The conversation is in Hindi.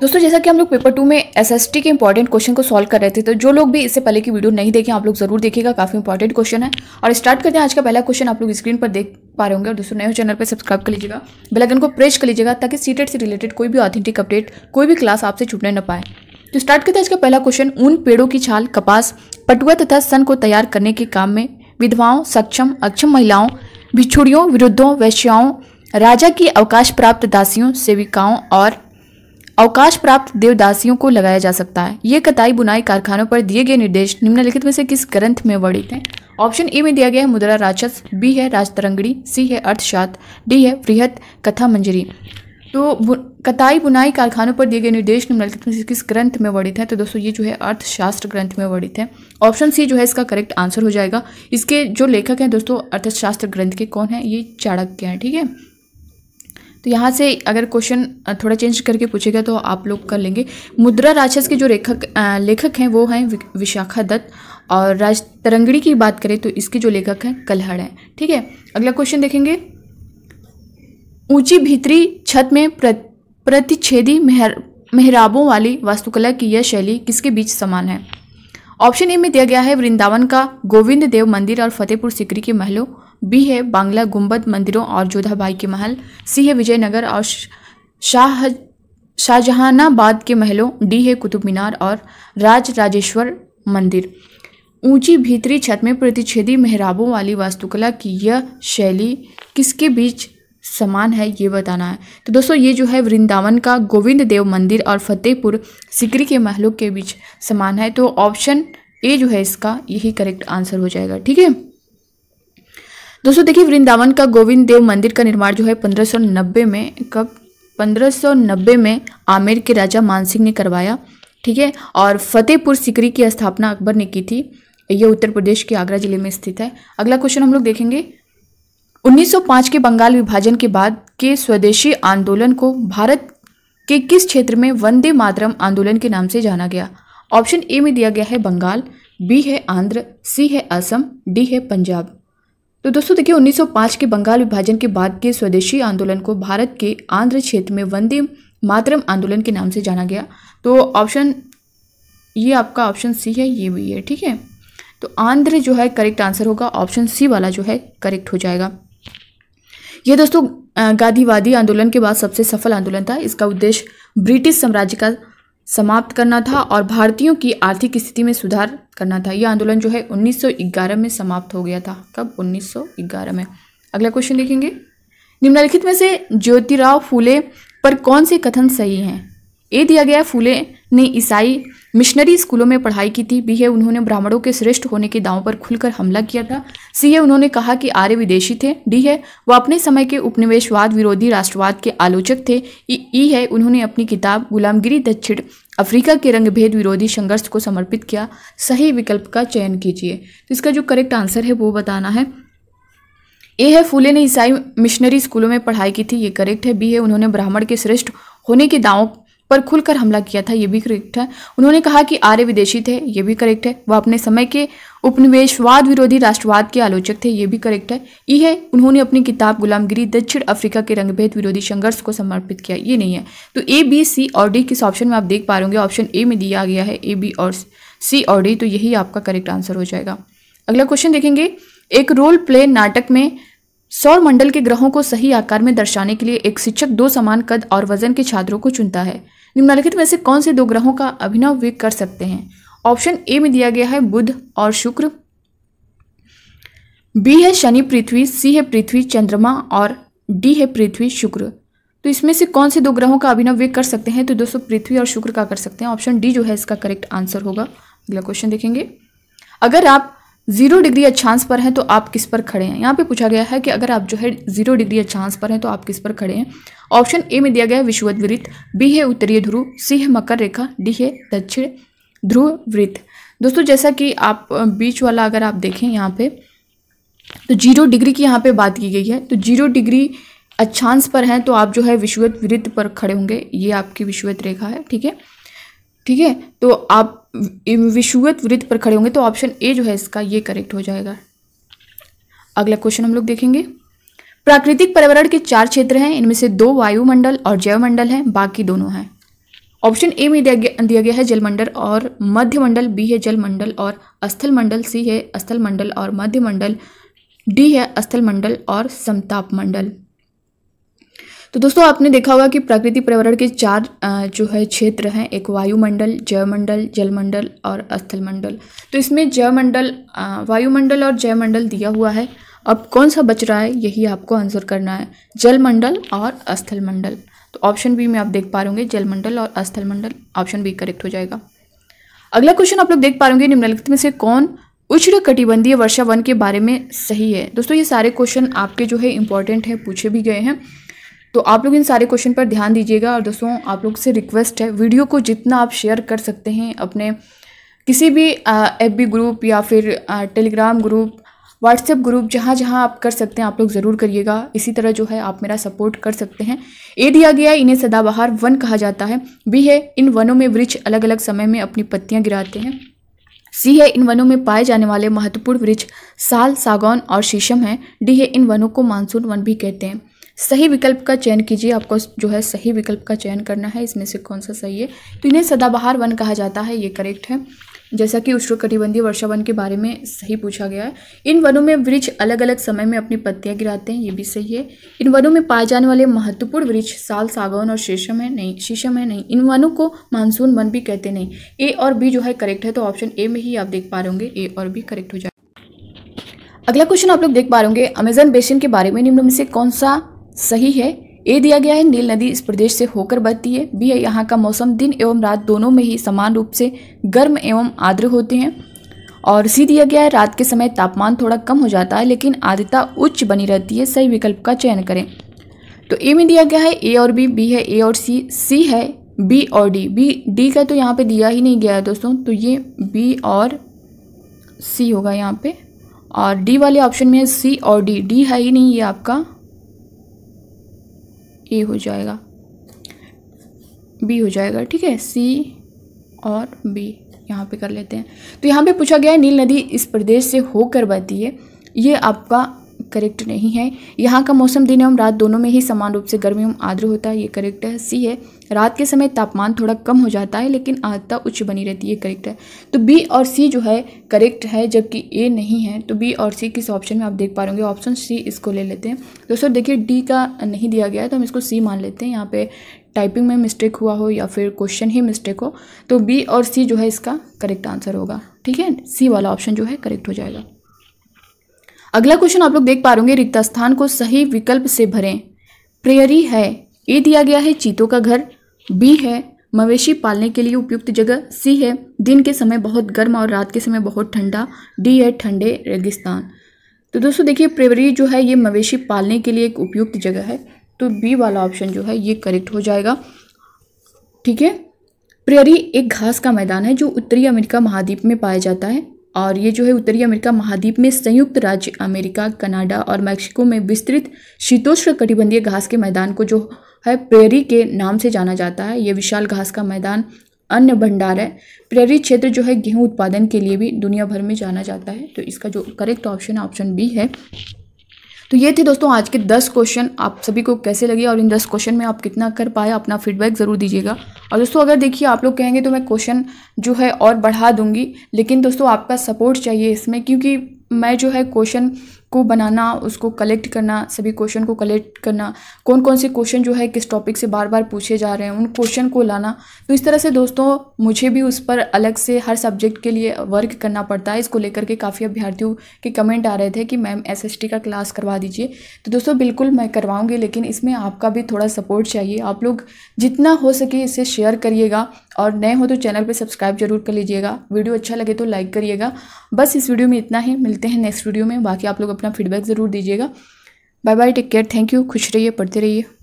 दोस्तों जैसा कि हम लोग पेपर टू में एसएसटी के इंपॉर्टेंट क्वेश्चन को सॉल्व कर रहे थे तो जो लोग भी इससे पहले की वीडियो नहीं देखें आप लोग जरूर देखिएगा काफी इंपॉर्टेंट क्वेश्चन है और स्टार्ट करते हैं आज का पहला क्वेश्चन आप लोग स्क्रीन पर देख पा रहे होंगे और दोस्तों नए चैनल पर सब्सक्राइब कर लीजिएगा बेलगन को प्रेस कर लीजिएगा ताकि सीटेट से रिलेटेड कोई भी ऑथेंटिक अपडेट कोई भी क्लास आपसे छुटने न पाए तो स्टार्ट करते हैं आज का पहला क्वेश्चन उन पेड़ों की छाल कपास पटुआ तथा सन को तैयार करने के काम में विधवाओं सक्षम अक्षम महिलाओं बिछुड़ियों विरुद्धों वैश्याओं राजा की अवकाश प्राप्त दासियों सेविकाओं और अवकाश प्राप्त देवदासियों को लगाया जा सकता है ये कताई बुनाई कारखानों पर दिए गए निर्देश निम्नलिखित में से किस ग्रंथ में वर्णित है ऑप्शन ए में दिया गया है मुद्रा राक्षस बी है राजतरंगड़ी सी है अर्थशात डी है वृहत कथा मंजरी तो बु, कताई बुनाई कारखानों पर दिए गए निर्देश निम्नलिखित में से किस ग्रंथ में वर्णित है तो दोस्तों ये जो है अर्थशास्त्र ग्रंथ में वर्णित है ऑप्शन सी जो है इसका करेक्ट आंसर हो जाएगा इसके जो लेखक हैं दोस्तों अर्थशास्त्र ग्रंथ के कौन है ये चाणक्य हैं ठीक है तो यहाँ से अगर क्वेश्चन थोड़ा चेंज करके पूछेगा तो आप लोग कर लेंगे मुद्रा राक्षस के जो लेखक लेखक हैं वो हैं विशाखा दत्त और राज तरंगड़ी की बात करें तो इसके जो लेखक हैं कलहड़ हैं ठीक है अगला क्वेश्चन देखेंगे ऊंची भीतरी छत में प्रतिच्छेदी मेहर मेहराबों वाली वास्तुकला की यह शैली किसके बीच समान है ऑप्शन ए में दिया गया है वृंदावन का गोविंद देव मंदिर और फतेहपुर सिकरी के महलों बी है बांग्ला गुम्बद मंदिरों और जोधाबाई के महल सी है विजयनगर और शाह शाहजहानाबाद के महलों डी है कुतुब मीनार और राज राजेश्वर मंदिर ऊंची भीतरी छत में प्रतिच्छेदी मेहराबों वाली वास्तुकला की यह शैली किसके बीच समान है ये बताना है तो दोस्तों ये जो है वृंदावन का गोविंद देव मंदिर और फतेहपुर सिकरी के महलों के बीच समान है तो ऑप्शन ए जो है इसका यही करेक्ट आंसर हो जाएगा ठीक है दोस्तों देखिए वृंदावन का गोविंद देव मंदिर का निर्माण जो है 1590 में कब 1590 में आमेर के राजा मानसिंह ने करवाया ठीक है और फतेहपुर सिकरी की स्थापना अकबर ने की थी ये उत्तर प्रदेश के आगरा जिले में स्थित है अगला क्वेश्चन हम लोग देखेंगे 1905 के बंगाल विभाजन के बाद के स्वदेशी आंदोलन को भारत के किस क्षेत्र में वंदे मातरम आंदोलन के नाम से जाना गया ऑप्शन ए में दिया गया है बंगाल बी है आंध्र सी है असम डी है पंजाब तो दोस्तों देखिए 1905 के बंगाल विभाजन के बाद के स्वदेशी आंदोलन को भारत के आंध्र क्षेत्र में वंदे मातरम आंदोलन के नाम से जाना गया तो ऑप्शन ये आपका ऑप्शन सी है ये भी है ठीक है तो आंध्र जो है करेक्ट आंसर होगा ऑप्शन सी वाला जो है करेक्ट हो जाएगा यह दोस्तों गांधीवादी आंदोलन के बाद सबसे सफल आंदोलन था इसका उद्देश्य ब्रिटिश साम्राज्य का समाप्त करना था और भारतीयों की आर्थिक स्थिति में सुधार करना था यह आंदोलन जो है 1911 में समाप्त हो गया था कब 1911 में अगला क्वेश्चन देखेंगे निम्नलिखित में से ज्योतिराव फूले पर कौन से कथन सही हैं ए दिया गया फूले ने ईसाई मिशनरी स्कूलों में पढ़ाई की थी बी है उन्होंने ब्राह्मणों के श्रेष्ठ होने के दावों पर खुलकर हमला किया था सी है उन्होंने कहा कि आर्य विदेशी थे डी है वो अपने समय के उपनिवेशवाद विरोधी राष्ट्रवाद के आलोचक थे ई है उन्होंने अपनी किताब गुलामगिरी दक्षिण अफ्रीका के रंगभेद विरोधी संघर्ष को समर्पित किया सही विकल्प का चयन कीजिए तो इसका जो करेक्ट आंसर है वो बताना है ए है फूले ने ईसाई मिशनरी स्कूलों में पढ़ाई की थी ये करेक्ट है बी है उन्होंने ब्राह्मण के श्रेष्ठ होने के दावों पर खुलकर हमला किया था ये भी करेक्ट है उन्होंने कहा कि आर्य विदेशी थे ये भी करेक्ट है वह अपने समय के उपनिवेशवाद विरोधी राष्ट्रवाद के आलोचक थे ये भी करेक्ट है ये है उन्होंने अपनी किताब गुलामगिरी दक्षिण अफ्रीका के रंगभेद विरोधी संघर्ष को समर्पित किया ये नहीं है तो ए बी सी और डी किस ऑप्शन में आप देख पा रहे होंगे ऑप्शन ए में दिया गया है ए बी और सी और डी तो यही आपका करेक्ट आंसर हो जाएगा अगला क्वेश्चन देखेंगे एक रोल प्ले नाटक में सौर मंडल के ग्रहों को सही आकार में दर्शाने के लिए एक शिक्षक दो समान कद और वजन के छात्रों को चुनता है निम्नलिखित में से कौन से दो ग्रहों का अभिनव वे कर सकते हैं ऑप्शन ए में दिया गया है बुध और शुक्र बी है शनि पृथ्वी सी है पृथ्वी चंद्रमा और डी है पृथ्वी शुक्र तो इसमें से कौन से दो ग्रहों का अभिनव वे कर सकते हैं तो दोस्तों पृथ्वी और शुक्र का कर सकते हैं ऑप्शन डी जो है इसका करेक्ट आंसर होगा अगला क्वेश्चन देखेंगे अगर आप जीरो डिग्री अच्छांश पर हैं तो आप किस पर खड़े हैं यहाँ पे पूछा गया है कि अगर आप जो है जीरो डिग्री अच्छांश पर हैं तो आप किस पर खड़े हैं ऑप्शन ए में दिया गया है विश्वत वृत्त बी है उत्तरीय ध्रुव सी है मकर रेखा डी है दक्षिण ध्रुव वृत्त दोस्तों जैसा कि आप बीच वाला अगर आप देखें यहाँ पे तो जीरो डिग्री की यहाँ पे बात की गई है तो जीरो डिग्री अच्छांश पर हैं तो आप जो है विश्वत वृत्त पर खड़े होंगे ये आपकी विश्वत रेखा है ठीक है ठीक है तो आप विशुवत वृत्त पर खड़े होंगे तो ऑप्शन ए जो है इसका ये करेक्ट हो जाएगा अगला क्वेश्चन हम लोग देखेंगे प्राकृतिक पर्यावरण के चार क्षेत्र हैं इनमें से दो वायुमंडल और जैवमंडल हैं बाकी दोनों हैं ऑप्शन ए में दिया गया दिया गया है जलमंडल और मध्यमंडल बी है जलमंडल और स्थलमंडल सी है स्थलमंडल और मध्यमंडल डी है स्थलमंडल और समताप मंडल तो दोस्तों आपने देखा होगा कि प्रकृति पर्यावरण के चार जो है क्षेत्र हैं एक वायुमंडल जयमंडल जलमंडल और स्थलमंडल तो इसमें जयमंडल वायुमंडल और जयमंडल दिया हुआ है अब कौन सा बच रहा है यही आपको आंसर करना है जलमंडल और स्थलमंडल तो ऑप्शन बी में आप देख पा रहे जलमंडल और स्थलमंडल ऑप्शन बी करेक्ट हो जाएगा अगला क्वेश्चन आप लोग देख पा रहे निम्नलिखित में से कौन उच्च कटिबंधीय वर्षा वन के बारे में सही है दोस्तों ये सारे क्वेश्चन आपके जो है इंपॉर्टेंट हैं पूछे भी गए हैं तो आप लोग इन सारे क्वेश्चन पर ध्यान दीजिएगा और दोस्तों आप लोग से रिक्वेस्ट है वीडियो को जितना आप शेयर कर सकते हैं अपने किसी भी एफ बी ग्रुप या फिर टेलीग्राम ग्रुप व्हाट्सएप ग्रुप जहाँ जहाँ आप कर सकते हैं आप लोग ज़रूर करिएगा इसी तरह जो है आप मेरा सपोर्ट कर सकते हैं ए दिया गया है इन्हें सदाबहार वन कहा जाता है बी है इन वनों में वृक्ष अलग अलग समय में अपनी पत्तियाँ गिराते हैं सी है इन वनों में पाए जाने वाले महत्वपूर्ण वृक्ष साल सागौन और शीशम है डी है इन वनों को मानसून वन भी कहते हैं सही विकल्प का चयन कीजिए आपको जो है सही विकल्प का चयन करना है इसमें से कौन सा सही है तो इन्हें सदाबहार वन कहा जाता है ये करेक्ट है जैसा कि उष्णकटिबंधीय वर्षा वन के बारे में सही पूछा गया है इन वनों में वृक्ष अलग अलग समय में अपनी पत्तियां गिराते हैं ये भी सही है इन वनों में पाए जाने वाले महत्वपूर्ण वृक्ष साल सागवन और शीशम है नहीं शीशम है नहीं इन वनों को मानसून वन भी कहते नहीं ए और बी जो है करेक्ट है तो ऑप्शन ए में ही आप देख पा रहे होंगे ए और बी करेक्ट हो जाए अगला क्वेश्चन आप लोग देख पा रहे होंगे अमेजन बेसिन के बारे में निम्न में से कौन सा सही है ए दिया गया है नील नदी इस प्रदेश से होकर बहती है बी है यहाँ का मौसम दिन एवं रात दोनों में ही समान रूप से गर्म एवं आर्द्र होते हैं और सी दिया गया है रात के समय तापमान थोड़ा कम हो जाता है लेकिन आर्द्रता उच्च बनी रहती है सही विकल्प का चयन करें तो ए में दिया गया है ए और बी बी है ए और सी सी है बी और डी बी डी का तो यहाँ पे दिया ही नहीं गया है दोस्तों तो ये बी और सी होगा यहाँ पे और डी वाले ऑप्शन में सी और डी डी है ही नहीं ये आपका ए हो जाएगा बी हो जाएगा ठीक है सी और बी यहाँ पे कर लेते हैं तो यहाँ पे पूछा गया है नील नदी इस प्रदेश से होकर बहती है ये आपका करेक्ट नहीं है यहाँ का मौसम दिन एवं रात दोनों में ही समान रूप से गर्मी एवं आर्द्र होता है ये करेक्ट है सी है रात के समय तापमान थोड़ा कम हो जाता है लेकिन आर्द्रता उच्च बनी रहती है ये करेक्ट है तो बी और सी जो है करेक्ट है जबकि ए नहीं है तो बी और सी किस ऑप्शन में आप देख पा रहे ऑप्शन सी इसको ले लेते हैं दोस्तों देखिए डी का नहीं दिया गया है तो हम इसको सी मान लेते हैं यहाँ पर टाइपिंग में मिस्टेक हुआ हो या फिर क्वेश्चन ही मिस्टेक हो तो बी और सी जो है इसका करेक्ट आंसर होगा ठीक है सी वाला ऑप्शन जो है करेक्ट हो जाएगा अगला क्वेश्चन आप लोग देख पा रहे रिक्त स्थान को सही विकल्प से भरें प्रेयरी है ए दिया गया है चीतों का घर बी है मवेशी पालने के लिए उपयुक्त जगह सी है दिन के समय बहुत गर्म और रात के समय बहुत ठंडा डी है ठंडे रेगिस्तान तो दोस्तों देखिए प्रेवरी जो है ये मवेशी पालने के लिए एक उपयुक्त जगह है तो बी वाला ऑप्शन जो है ये करेक्ट हो जाएगा ठीक है प्रेरी एक घास का मैदान है जो उत्तरी अमेरिका महाद्वीप में पाया जाता है और ये जो है उत्तरी अमेरिका महाद्वीप में संयुक्त राज्य अमेरिका कनाडा और मैक्सिको में विस्तृत शीतोष्ण कटिबंधीय घास के मैदान को जो है प्रेरी के नाम से जाना जाता है ये विशाल घास का मैदान अन्य भंडार है प्रेरी क्षेत्र जो है गेहूं उत्पादन के लिए भी दुनिया भर में जाना जाता है तो इसका जो करेक्ट ऑप्शन है ऑप्शन बी है तो ये थे दोस्तों आज के दस क्वेश्चन आप सभी को कैसे लगे और इन दस क्वेश्चन में आप कितना कर पाए अपना फीडबैक ज़रूर दीजिएगा और दोस्तों अगर देखिए आप लोग कहेंगे तो मैं क्वेश्चन जो है और बढ़ा दूंगी लेकिन दोस्तों आपका सपोर्ट चाहिए इसमें क्योंकि मैं जो है क्वेश्चन को बनाना उसको कलेक्ट करना सभी क्वेश्चन को कलेक्ट करना कौन कौन से क्वेश्चन जो है किस टॉपिक से बार बार पूछे जा रहे हैं उन क्वेश्चन को लाना तो इस तरह से दोस्तों मुझे भी उस पर अलग से हर सब्जेक्ट के लिए वर्क करना पड़ता है इसको लेकर के काफ़ी अभ्यर्थियों के कमेंट आ रहे थे कि मैम एस का क्लास करवा दीजिए तो दोस्तों बिल्कुल मैं करवाऊँगी लेकिन इसमें आपका भी थोड़ा सपोर्ट चाहिए आप लोग जितना हो सके इसे शेयर करिएगा और नए हो तो चैनल पर सब्सक्राइब जरूर कर लीजिएगा वीडियो अच्छा लगे तो लाइक करिएगा बस इस वीडियो में इतना ही मिलते हैं नेक्स्ट वीडियो में बाकी आप लोग अपना फीडबैक ज़रूर दीजिएगा bye bye take care thank you खुश रहिए पढ़ते रहिए